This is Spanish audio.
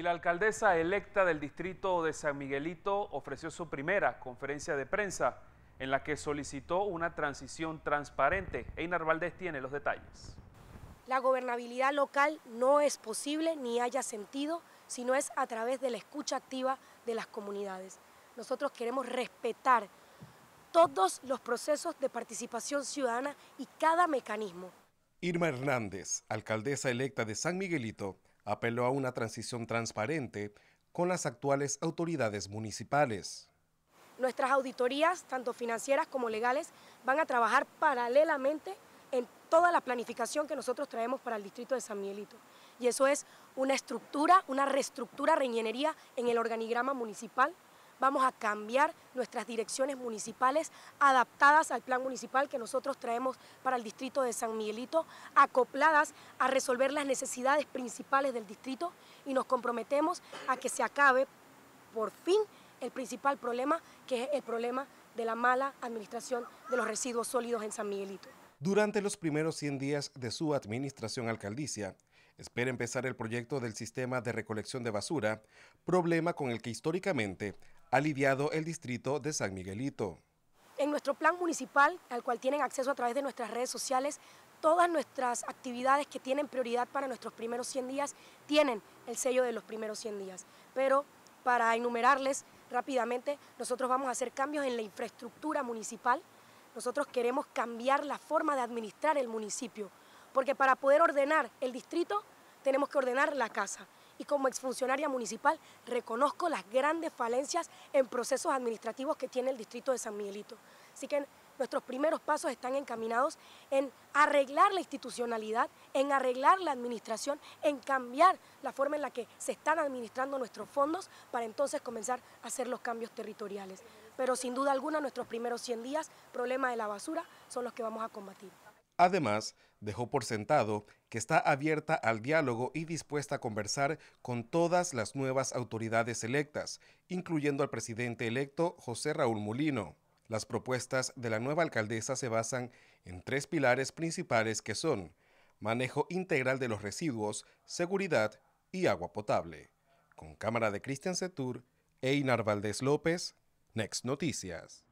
Y la alcaldesa electa del distrito de San Miguelito ofreció su primera conferencia de prensa en la que solicitó una transición transparente. Einar Valdés tiene los detalles. La gobernabilidad local no es posible ni haya sentido si no es a través de la escucha activa de las comunidades. Nosotros queremos respetar todos los procesos de participación ciudadana y cada mecanismo. Irma Hernández, alcaldesa electa de San Miguelito, apeló a una transición transparente con las actuales autoridades municipales. Nuestras auditorías, tanto financieras como legales, van a trabajar paralelamente en toda la planificación que nosotros traemos para el distrito de San Miguelito. Y eso es una estructura, una reestructura, reingeniería en el organigrama municipal vamos a cambiar nuestras direcciones municipales adaptadas al plan municipal que nosotros traemos para el distrito de San Miguelito, acopladas a resolver las necesidades principales del distrito y nos comprometemos a que se acabe por fin el principal problema, que es el problema de la mala administración de los residuos sólidos en San Miguelito. Durante los primeros 100 días de su administración alcaldicia, espera empezar el proyecto del sistema de recolección de basura, problema con el que históricamente aliviado el distrito de San Miguelito. En nuestro plan municipal, al cual tienen acceso a través de nuestras redes sociales, todas nuestras actividades que tienen prioridad para nuestros primeros 100 días tienen el sello de los primeros 100 días. Pero para enumerarles rápidamente, nosotros vamos a hacer cambios en la infraestructura municipal. Nosotros queremos cambiar la forma de administrar el municipio, porque para poder ordenar el distrito tenemos que ordenar la casa y como exfuncionaria municipal reconozco las grandes falencias en procesos administrativos que tiene el distrito de San Miguelito. Así que nuestros primeros pasos están encaminados en arreglar la institucionalidad, en arreglar la administración, en cambiar la forma en la que se están administrando nuestros fondos para entonces comenzar a hacer los cambios territoriales. Pero sin duda alguna nuestros primeros 100 días, problema de la basura, son los que vamos a combatir. Además, dejó por sentado que está abierta al diálogo y dispuesta a conversar con todas las nuevas autoridades electas, incluyendo al presidente electo José Raúl Mulino. Las propuestas de la nueva alcaldesa se basan en tres pilares principales que son manejo integral de los residuos, seguridad y agua potable. Con cámara de Cristian Setur, Inar Valdés López, Next Noticias.